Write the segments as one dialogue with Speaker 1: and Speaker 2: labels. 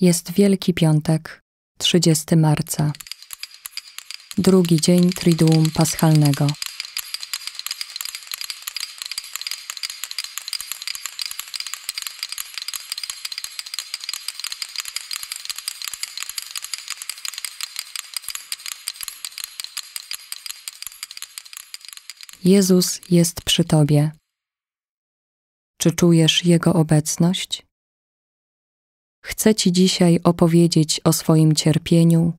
Speaker 1: Jest Wielki Piątek, 30 marca. Drugi dzień Triduum Paschalnego. Jezus jest przy Tobie. Czy czujesz Jego obecność? chcę Ci dzisiaj opowiedzieć o swoim cierpieniu,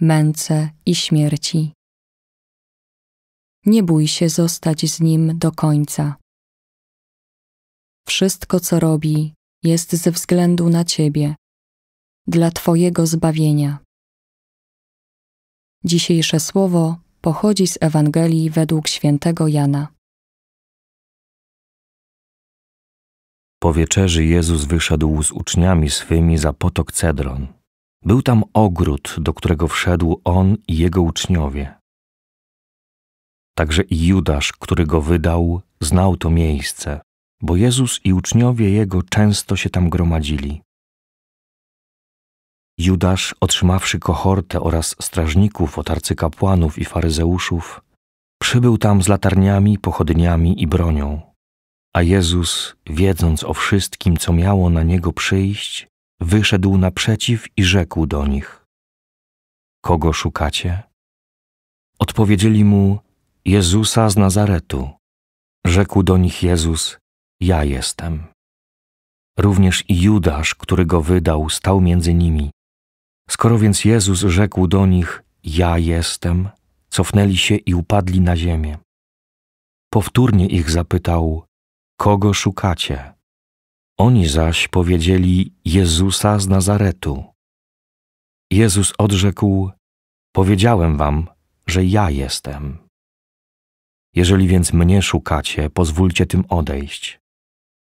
Speaker 1: męce i śmierci. Nie bój się zostać z Nim do końca. Wszystko, co robi, jest ze względu na Ciebie, dla Twojego zbawienia. Dzisiejsze słowo pochodzi z Ewangelii według świętego Jana.
Speaker 2: Po wieczerzy Jezus wyszedł z uczniami swymi za potok Cedron. Był tam ogród, do którego wszedł on i jego uczniowie. Także i Judasz, który go wydał, znał to miejsce, bo Jezus i uczniowie jego często się tam gromadzili. Judasz, otrzymawszy kohortę oraz strażników od arcykapłanów i faryzeuszów, przybył tam z latarniami, pochodniami i bronią. A Jezus, wiedząc o wszystkim, co miało na niego przyjść, wyszedł naprzeciw i rzekł do nich: Kogo szukacie? Odpowiedzieli mu: Jezusa z Nazaretu. Rzekł do nich Jezus: Ja jestem. Również i Judasz, który go wydał, stał między nimi. Skoro więc Jezus rzekł do nich: Ja jestem, cofnęli się i upadli na ziemię. Powtórnie ich zapytał: kogo szukacie? Oni zaś powiedzieli Jezusa z Nazaretu. Jezus odrzekł: Powiedziałem wam, że ja jestem. Jeżeli więc mnie szukacie, pozwólcie tym odejść.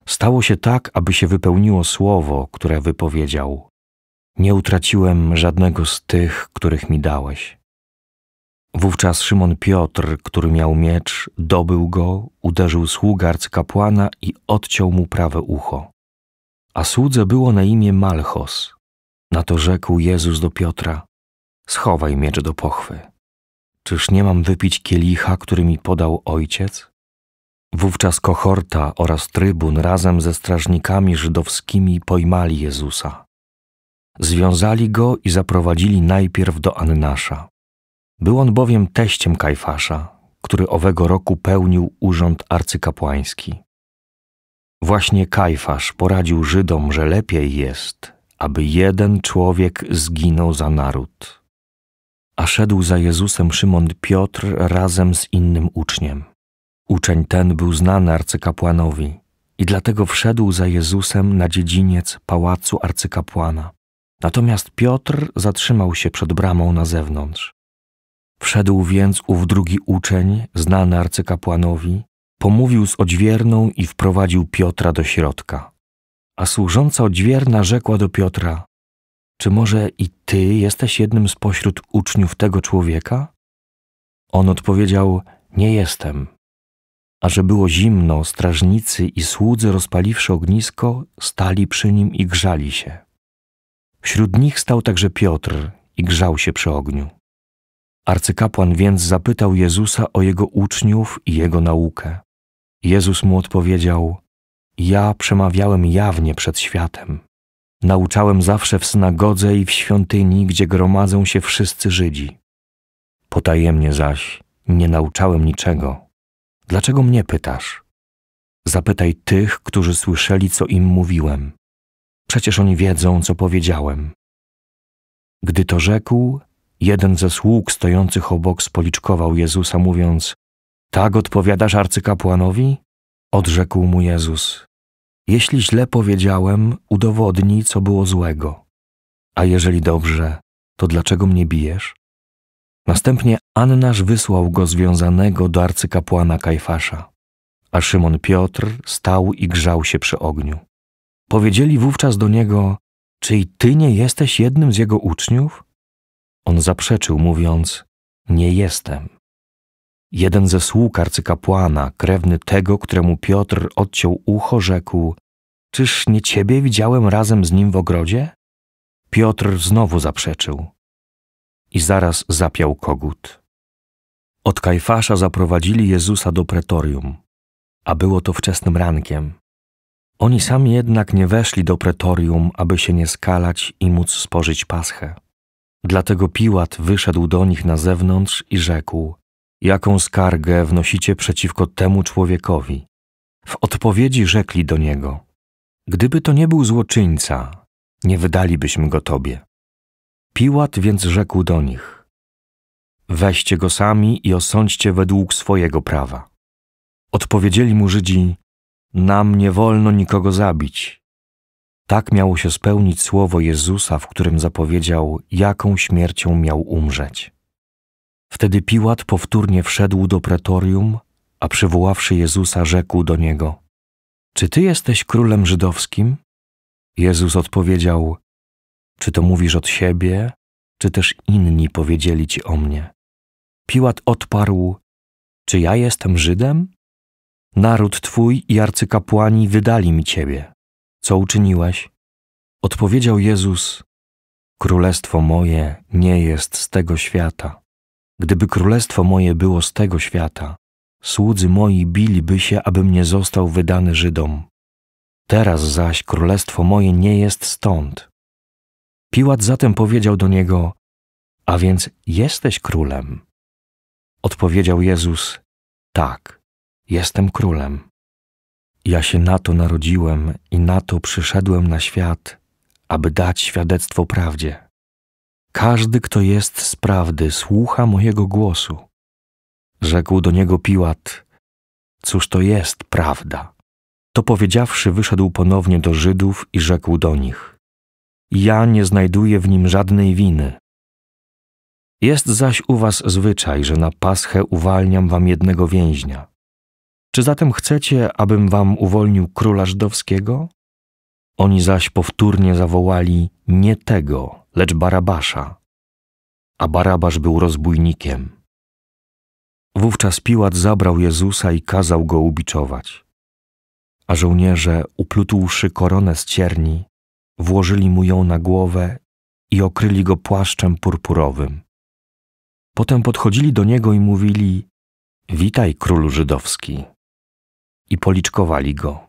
Speaker 2: Stało się tak, aby się wypełniło słowo, które wypowiedział. Nie utraciłem żadnego z tych, których mi dałeś. Wówczas Szymon Piotr, który miał miecz, dobył go, uderzył sługa arcykapłana i odciął mu prawe ucho. A słudze było na imię Malchos. Na to rzekł Jezus do Piotra: Schowaj miecz do pochwy. Czyż nie mam wypić kielicha, który mi podał ojciec? Wówczas kohorta oraz trybun razem ze strażnikami żydowskimi pojmali Jezusa. Związali go i zaprowadzili najpierw do Annasza. Był on bowiem teściem Kajfasza, który owego roku pełnił urząd arcykapłański. Właśnie Kajfasz poradził Żydom, że lepiej jest, aby jeden człowiek zginął za naród. A szedł za Jezusem Szymon Piotr razem z innym uczniem. Uczeń ten był znany arcykapłanowi i dlatego wszedł za Jezusem na dziedziniec pałacu arcykapłana. Natomiast Piotr zatrzymał się przed bramą na zewnątrz. Wszedł więc ów drugi uczeń, znany arcykapłanowi, pomówił z odźwierną i wprowadził Piotra do środka. A służąca odźwierna rzekła do Piotra: Czy może i ty jesteś jednym z pośród uczniów tego człowieka? On odpowiedział: Nie jestem. A że było zimno, strażnicy i słudzy rozpaliwszy ognisko, stali przy nim i grzali się. Wśród nich stał także Piotr i grzał się przy ogniu. Arcykapłan więc zapytał Jezusa o jego uczniów i jego naukę. Jezus mu odpowiedział: Ja przemawiałem jawnie przed światem. Nauczałem zawsze w synagodze i w świątyni, gdzie gromadzą się wszyscy Żydzi. Potajemnie zaś nie nauczałem niczego. Dlaczego mnie pytasz? Zapytaj tych, którzy słyszeli, co im mówiłem. Przecież oni wiedzą, co powiedziałem. Gdy to rzekł, Jeden ze sług stojących obok spoliczkował Jezusa, mówiąc: Tak odpowiadasz arcykapłanowi? Odrzekł mu Jezus: Jeśli źle powiedziałem, udowodnij, co było złego. A jeżeli dobrze, to dlaczego mnie bijesz? Następnie Annaż wysłał go związanego do arcykapłana Kajfasza, a Szymon Piotr stał i grzał się przy ogniu. Powiedzieli wówczas do niego: Czy i ty nie jesteś jednym z jego uczniów? On zaprzeczył, mówiąc: Nie jestem. Jeden ze sług arcykapłana, krewny tego, któremu Piotr odciął ucho, rzekł: Czyż nie ciebie widziałem razem z nim w ogrodzie? Piotr znowu zaprzeczył. I zaraz zapiał kogut. Od Kajfasza zaprowadzili Jezusa do pretorium, a było to wczesnym rankiem. Oni sami jednak nie weszli do pretorium, aby się nie skalać i móc spożyć paschę. Dlatego Piłat wyszedł do nich na zewnątrz i rzekł: Jaką skargę wnosicie przeciwko temu człowiekowi? W odpowiedzi rzekli do niego: Gdyby to nie był złoczyńca, nie wydalibyśmy go tobie. Piłat więc rzekł do nich: Weźcie go sami i osądźcie według swojego prawa. Odpowiedzieli mu Żydzi: Nam nie wolno nikogo zabić. Tak miało się spełnić słowo Jezusa, w którym zapowiedział, jaką śmiercią miał umrzeć. Wtedy Piłat powtórnie wszedł do pretorium, a przywoławszy Jezusa, rzekł do niego: Czy ty jesteś królem żydowskim? Jezus odpowiedział: Czy to mówisz od siebie, czy też inni powiedzieli ci o mnie? Piłat odparł: Czy ja jestem Żydem? Naród twój i arcykapłani wydali mi ciebie co uczyniłeś? Odpowiedział Jezus: Królestwo moje nie jest z tego świata. Gdyby królestwo moje było z tego świata, słudzy moi biliby się, abym nie został wydany Żydom. Teraz zaś królestwo moje nie jest stąd. Piłat zatem powiedział do niego: A więc jesteś królem? Odpowiedział Jezus: Tak, jestem królem. Ja się na to narodziłem i na to przyszedłem na świat, aby dać świadectwo prawdzie. Każdy, kto jest z prawdy, słucha mojego głosu. Rzekł do niego Piłat: Cóż to jest prawda? To powiedziawszy, wyszedł ponownie do Żydów i rzekł do nich: Ja nie znajduję w nim żadnej winy. Jest zaś u was zwyczaj, że na paschę uwalniam wam jednego więźnia. Czy zatem chcecie, abym wam uwolnił króla żydowskiego? Oni zaś powtórnie zawołali nie tego, lecz Barabasza. A Barabasz był rozbójnikiem. Wówczas Piłat zabrał Jezusa i kazał go ubiczować. A żołnierze, uplutłszy koronę z cierni, włożyli mu ją na głowę i okryli go płaszczem purpurowym. Potem podchodzili do niego i mówili: Witaj, królu żydowski i policzkowali go.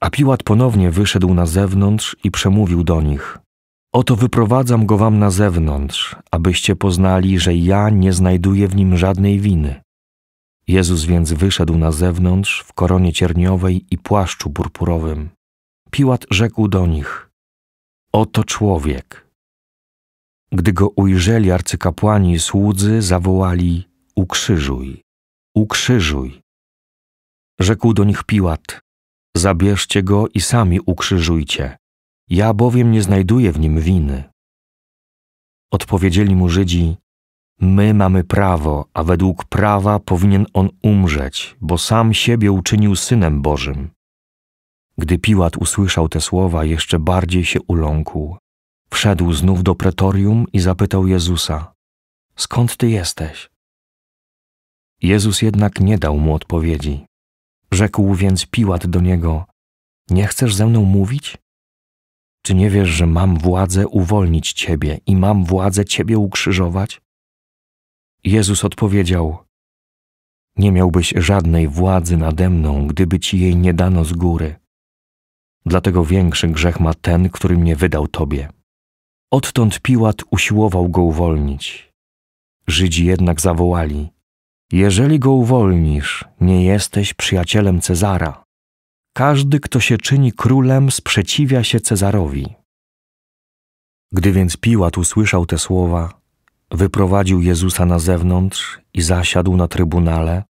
Speaker 2: A Piłat ponownie wyszedł na zewnątrz i przemówił do nich: Oto wyprowadzam go wam na zewnątrz, abyście poznali, że ja nie znajduję w nim żadnej winy. Jezus więc wyszedł na zewnątrz w koronie cierniowej i płaszczu purpurowym. Piłat rzekł do nich: Oto człowiek. Gdy go ujrzeli arcykapłani i słudzy, zawołali: Ukrzyżuj, ukrzyżuj. Rzekł do nich Piłat: Zabierzcie go i sami ukrzyżujcie. Ja bowiem nie znajduję w nim winy. Odpowiedzieli mu Żydzi: My mamy prawo, a według prawa powinien on umrzeć, bo sam siebie uczynił synem Bożym. Gdy Piłat usłyszał te słowa, jeszcze bardziej się uląkł. Wszedł znów do pretorium i zapytał Jezusa: Skąd ty jesteś? Jezus jednak nie dał mu odpowiedzi. Rzekł więc Piłat do niego: Nie chcesz ze mną mówić? Czy nie wiesz, że mam władzę uwolnić ciebie i mam władzę ciebie ukrzyżować? Jezus odpowiedział: Nie miałbyś żadnej władzy nade mną, gdyby ci jej nie dano z góry. Dlatego większy grzech ma ten, który mnie wydał tobie. Odtąd Piłat usiłował go uwolnić. Żydzi jednak zawołali: jeżeli go uwolnisz, nie jesteś przyjacielem Cezara. Każdy, kto się czyni królem, sprzeciwia się Cezarowi. Gdy więc Piłat usłyszał te słowa, wyprowadził Jezusa na zewnątrz i zasiadł na trybunale,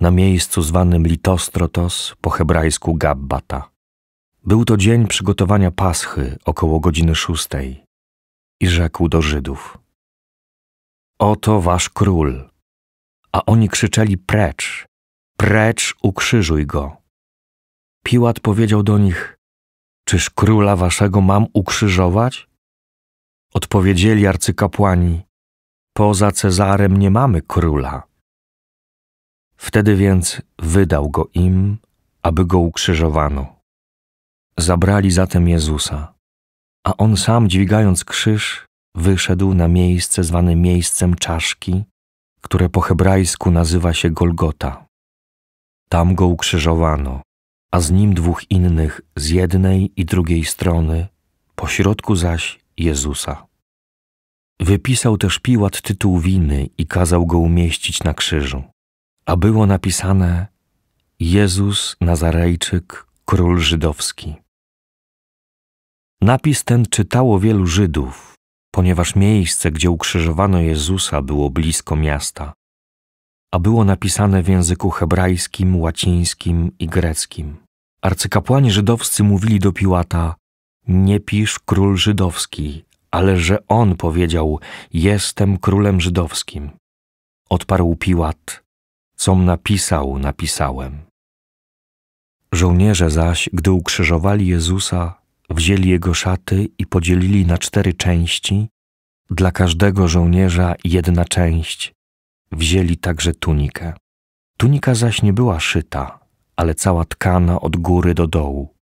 Speaker 2: na miejscu zwanym Litostrotos, po hebrajsku Gabbata. Był to dzień przygotowania Paschy około godziny szóstej i rzekł do Żydów: Oto wasz król, a oni krzyczeli precz, precz ukrzyżuj go. Piłat powiedział do nich, czyż króla waszego mam ukrzyżować? Odpowiedzieli arcykapłani, poza Cezarem nie mamy króla. Wtedy więc wydał go im, aby go ukrzyżowano. Zabrali zatem Jezusa, a on sam, dźwigając krzyż, wyszedł na miejsce zwane miejscem czaszki, które po hebrajsku nazywa się Golgota. Tam go ukrzyżowano, a z nim dwóch innych z jednej i drugiej strony, pośrodku zaś Jezusa. Wypisał też Piłat tytuł winy i kazał go umieścić na krzyżu, a było napisane Jezus Nazarejczyk, król żydowski. Napis ten czytało wielu Żydów, ponieważ miejsce, gdzie ukrzyżowano Jezusa, było blisko miasta, a było napisane w języku hebrajskim, łacińskim i greckim. Arcykapłani żydowscy mówili do Piłata: Nie pisz król żydowski, ale że on powiedział: Jestem królem żydowskim. Odparł Piłat: Com napisał, napisałem. Żołnierze zaś, gdy ukrzyżowali Jezusa, wzięli jego szaty i podzielili na cztery części, dla każdego żołnierza jedna część. Wzięli także tunikę. Tunika zaś nie była szyta, ale cała tkana od góry do dołu.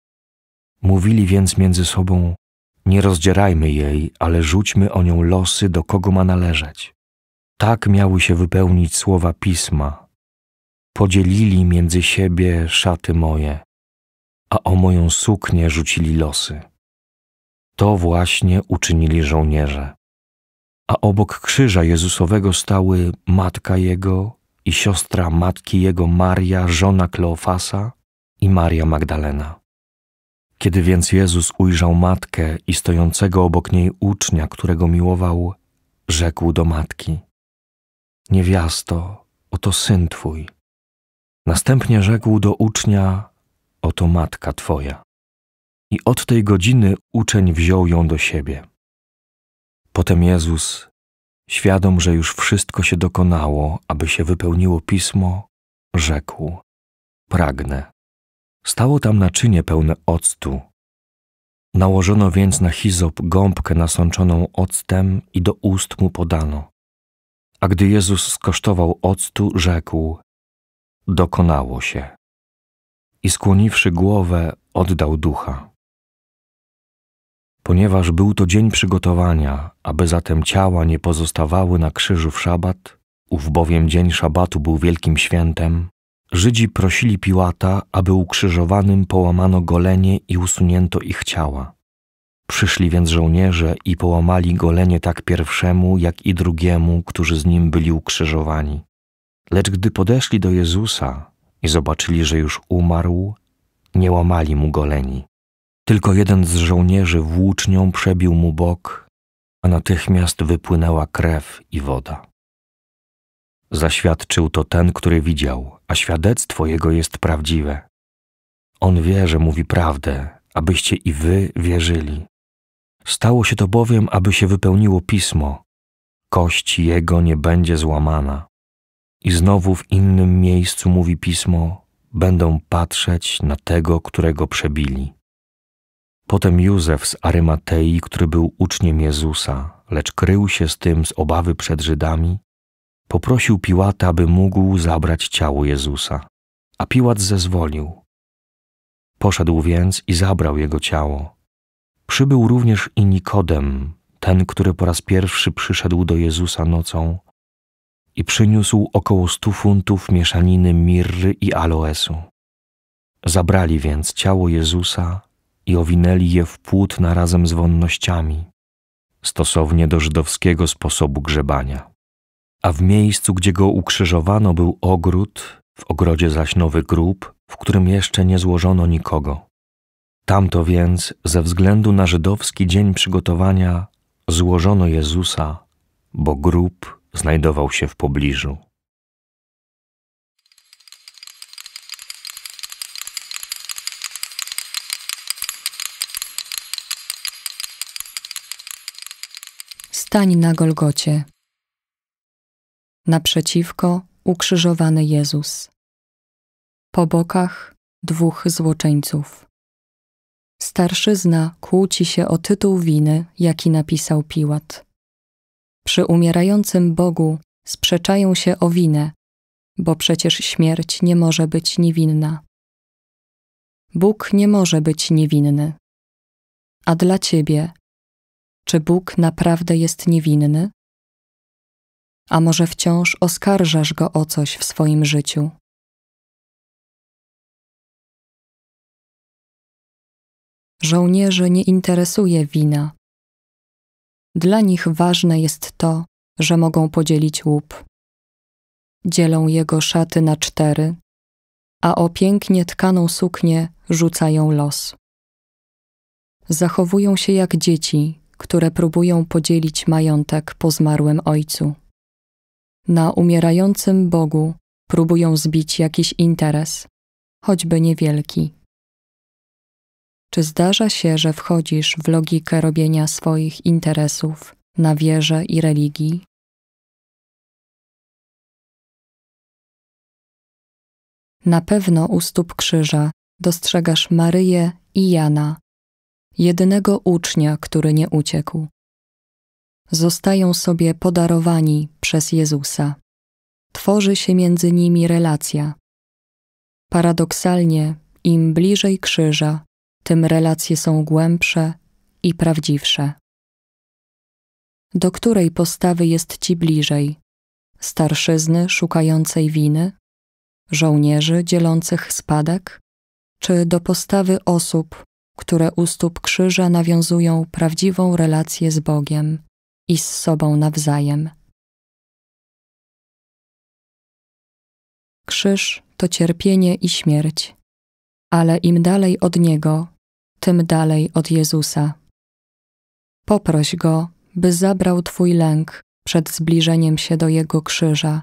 Speaker 2: Mówili więc między sobą: Nie rozdzierajmy jej, ale rzućmy o nią losy, do kogo ma należeć. Tak miały się wypełnić słowa pisma. Podzielili między siebie szaty moje a o moją suknię rzucili losy. To właśnie uczynili żołnierze. A obok krzyża Jezusowego stały matka jego i siostra matki jego Maria, żona Kleofasa i Maria Magdalena. Kiedy więc Jezus ujrzał matkę i stojącego obok niej ucznia, którego miłował, rzekł do matki: Niewiasto, oto syn twój. Następnie rzekł do ucznia: oto matka twoja. I od tej godziny uczeń wziął ją do siebie. Potem Jezus, świadom, że już wszystko się dokonało, aby się wypełniło pismo, rzekł: Pragnę. Stało tam naczynie pełne octu. Nałożono więc na Hizop gąbkę nasączoną octem i do ust mu podano. A gdy Jezus skosztował octu, rzekł: Dokonało się i skłoniwszy głowę, oddał ducha. Ponieważ był to dzień przygotowania, aby zatem ciała nie pozostawały na krzyżu w szabat, ów bowiem dzień szabatu był wielkim świętem, Żydzi prosili Piłata, aby ukrzyżowanym połamano golenie i usunięto ich ciała. Przyszli więc żołnierze i połamali golenie tak pierwszemu, jak i drugiemu, którzy z nim byli ukrzyżowani. Lecz gdy podeszli do Jezusa, i zobaczyli, że już umarł, nie łamali mu goleni. Tylko jeden z żołnierzy włócznią przebił mu bok, a natychmiast wypłynęła krew i woda. Zaświadczył to ten, który widział, a świadectwo jego jest prawdziwe. On wie, że mówi prawdę, abyście i wy wierzyli. Stało się to bowiem, aby się wypełniło pismo. Kość jego nie będzie złamana. I znowu w innym miejscu mówi pismo: Będą patrzeć na tego, którego przebili. Potem Józef z Arymatei, który był uczniem Jezusa, lecz krył się z tym z obawy przed Żydami, poprosił Piłata, aby mógł zabrać ciało Jezusa. A Piłat zezwolił. Poszedł więc i zabrał jego ciało. Przybył również i Nikodem, ten, który po raz pierwszy przyszedł do Jezusa nocą i przyniósł około stu funtów mieszaniny mirry i aloesu. Zabrali więc ciało Jezusa i owinęli je w płótna razem z wonnościami, stosownie do żydowskiego sposobu grzebania. A w miejscu, gdzie go ukrzyżowano, był ogród, w ogrodzie zaś nowy grób, w którym jeszcze nie złożono nikogo. Tamto więc, ze względu na żydowski dzień przygotowania, złożono Jezusa, bo grób znajdował się w pobliżu.
Speaker 1: Stań na Golgocie. Naprzeciwko ukrzyżowany Jezus. Po bokach dwóch złoczyńców. Starszyzna kłóci się o tytuł winy, jaki napisał Piłat. Przy umierającym Bogu sprzeczają się o winę, bo przecież śmierć nie może być niewinna. Bóg nie może być niewinny. A dla ciebie, czy Bóg naprawdę jest niewinny? A może wciąż oskarżasz go o coś w swoim życiu? Żołnierzy nie interesuje wina, dla nich ważne jest to, że mogą podzielić łup. Dzielą jego szaty na cztery, a o pięknie tkaną suknię rzucają los. Zachowują się jak dzieci, które próbują podzielić majątek po zmarłym ojcu. Na umierającym Bogu próbują zbić jakiś interes, choćby niewielki. Czy zdarza się, że wchodzisz w logikę robienia swoich interesów na wierze i religii? Na pewno u stóp krzyża dostrzegasz Maryję i Jana, jedynego ucznia, który nie uciekł. Zostają sobie podarowani przez Jezusa. Tworzy się między nimi relacja. Paradoksalnie, im bliżej krzyża, tym relacje są głębsze i prawdziwsze. Do której postawy jest ci bliżej? Starszyzny szukającej winy? Żołnierzy dzielących spadek? Czy do postawy osób, które u stóp krzyża nawiązują prawdziwą relację z Bogiem i z sobą nawzajem? Krzyż to cierpienie i śmierć ale im dalej od Niego, tym dalej od Jezusa. Poproś Go, by zabrał Twój lęk przed zbliżeniem się do Jego krzyża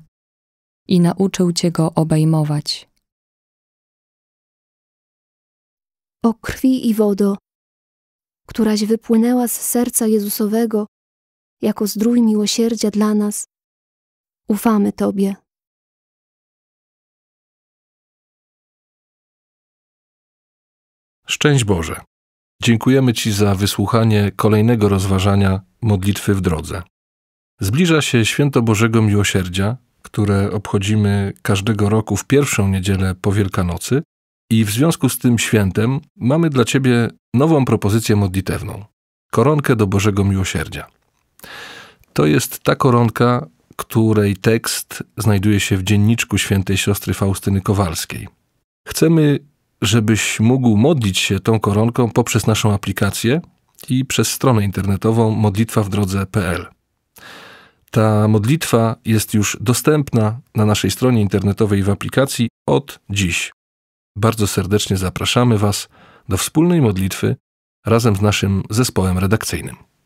Speaker 1: i nauczył Cię Go obejmować. O krwi i wodo, któraś wypłynęła z serca Jezusowego jako zdrój miłosierdzia dla nas, ufamy Tobie. Szczęść Boże! Dziękujemy Ci za wysłuchanie kolejnego rozważania
Speaker 2: modlitwy w drodze. Zbliża się święto Bożego Miłosierdzia, które obchodzimy każdego roku w pierwszą niedzielę po Wielkanocy, i w związku z tym świętem mamy dla Ciebie nową propozycję modlitewną koronkę do Bożego Miłosierdzia. To jest ta koronka, której tekst znajduje się w dzienniczku świętej siostry Faustyny Kowalskiej. Chcemy żebyś mógł modlić się tą koronką poprzez naszą aplikację i przez stronę internetową modlitwawdrodze.pl. Ta modlitwa jest już dostępna na naszej stronie internetowej w aplikacji od dziś. Bardzo serdecznie zapraszamy
Speaker 1: Was do wspólnej modlitwy razem z naszym zespołem redakcyjnym.